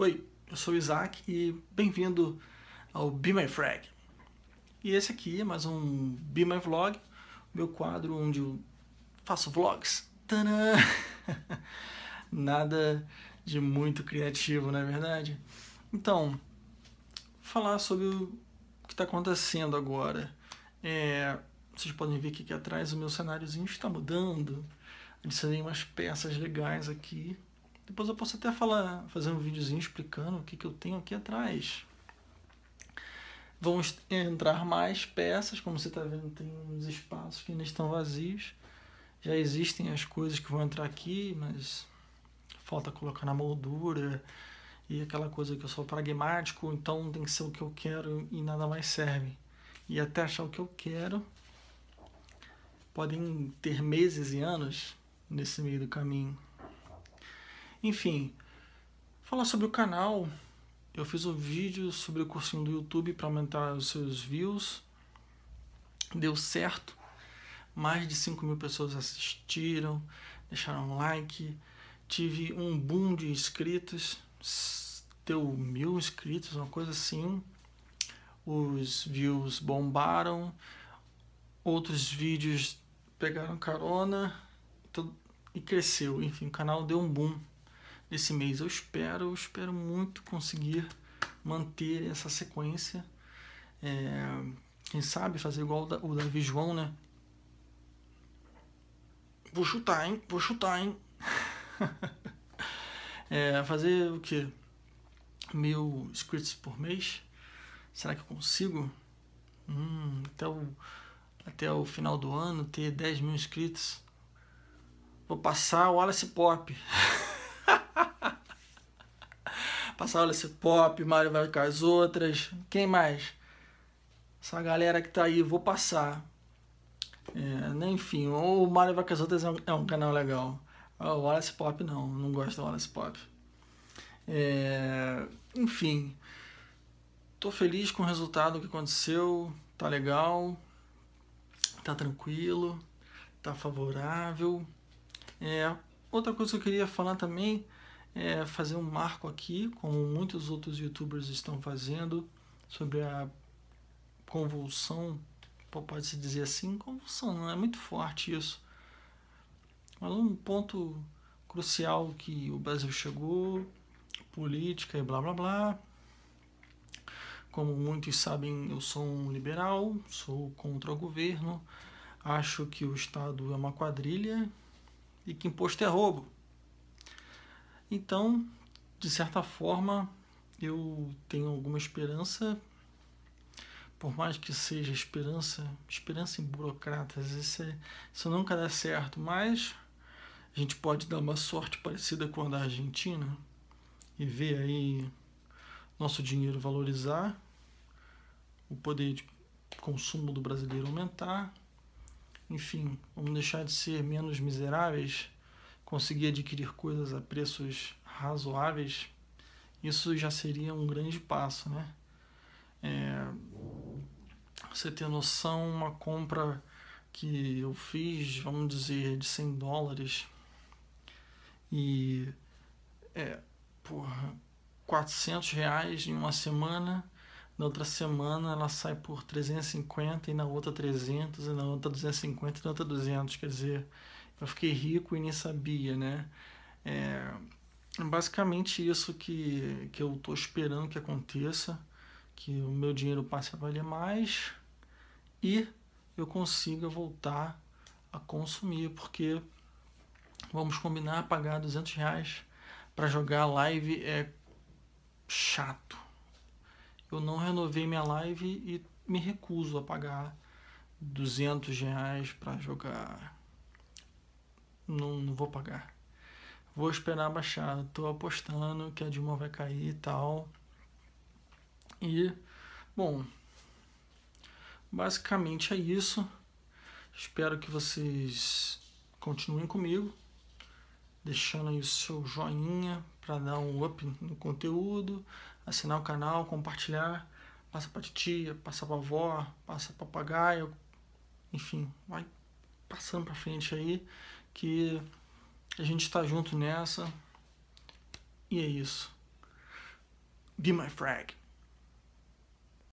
Oi, eu sou o Isaac e bem-vindo ao Be My Frag. E esse aqui é mais um Be My Vlog, meu quadro onde eu faço vlogs. Nada de muito criativo, não é verdade? Então, falar sobre o que está acontecendo agora. É, vocês podem ver que aqui atrás o meu cenáriozinho está mudando. Adicionei umas peças legais aqui depois eu posso até falar, fazer um videozinho explicando o que, que eu tenho aqui atrás. Vão entrar mais peças, como você está vendo, tem uns espaços que ainda estão vazios. Já existem as coisas que vão entrar aqui, mas falta colocar na moldura e aquela coisa que eu sou pragmático, então tem que ser o que eu quero e nada mais serve. E até achar o que eu quero, podem ter meses e anos nesse meio do caminho. Enfim, falar sobre o canal. Eu fiz um vídeo sobre o cursinho do YouTube para aumentar os seus views. Deu certo. Mais de 5 mil pessoas assistiram, deixaram um like. Tive um boom de inscritos. Deu mil inscritos, uma coisa assim. Os views bombaram. Outros vídeos pegaram carona então, e cresceu. Enfim, o canal deu um boom esse mês. Eu espero, eu espero muito conseguir manter essa sequência. É, quem sabe fazer igual o, da, Davi João, né? Vou chutar, hein? Vou chutar, hein? é, fazer o quê? Mil scripts por mês? Será que eu consigo? Hum, até, o, até o final do ano ter 10 mil inscritos. Vou passar o Alice Pop. Passar o Alice Pop, Mario vai com as outras. Quem mais? Essa galera que tá aí, vou passar. É, né, enfim, o Mario vai com as outras é um, é um canal legal. Ah, o Wallace Pop não, não gosto do Wallace Pop. É, enfim, tô feliz com o resultado que aconteceu, tá legal, tá tranquilo, tá favorável. É, outra coisa que eu queria falar também é, fazer um marco aqui, como muitos outros youtubers estão fazendo, sobre a convulsão, pode-se dizer assim, convulsão, não é muito forte isso. Mas um ponto crucial que o Brasil chegou, política e blá blá blá. Como muitos sabem, eu sou um liberal, sou contra o governo, acho que o Estado é uma quadrilha e que imposto é roubo. Então, de certa forma, eu tenho alguma esperança, por mais que seja esperança, esperança em burocratas, isso, é, isso nunca dá certo, mas a gente pode dar uma sorte parecida com a da Argentina e ver aí nosso dinheiro valorizar, o poder de consumo do brasileiro aumentar, enfim, vamos deixar de ser menos miseráveis conseguir adquirir coisas a preços razoáveis, isso já seria um grande passo, né? É, você ter noção, uma compra que eu fiz, vamos dizer, de 100 dólares e é, por 400 reais em uma semana, na outra semana ela sai por 350 e na outra 300 e na outra 250 e na outra 200, quer dizer, eu fiquei rico e nem sabia, né? É basicamente isso que, que eu tô esperando que aconteça, que o meu dinheiro passe a valer mais e eu consiga voltar a consumir, porque vamos combinar, pagar 200 reais para jogar live é chato. Eu não renovei minha live e me recuso a pagar 200 reais para jogar não, não vou pagar. Vou esperar baixar, tô apostando que a Dilma vai cair e tal. E, bom, basicamente é isso. Espero que vocês continuem comigo, deixando aí o seu joinha para dar um up no conteúdo, assinar o canal, compartilhar, passa para tia, passa para avó, passa para papagaio, enfim, vai passando para frente aí que a gente está junto nessa. E é isso. Be my frag.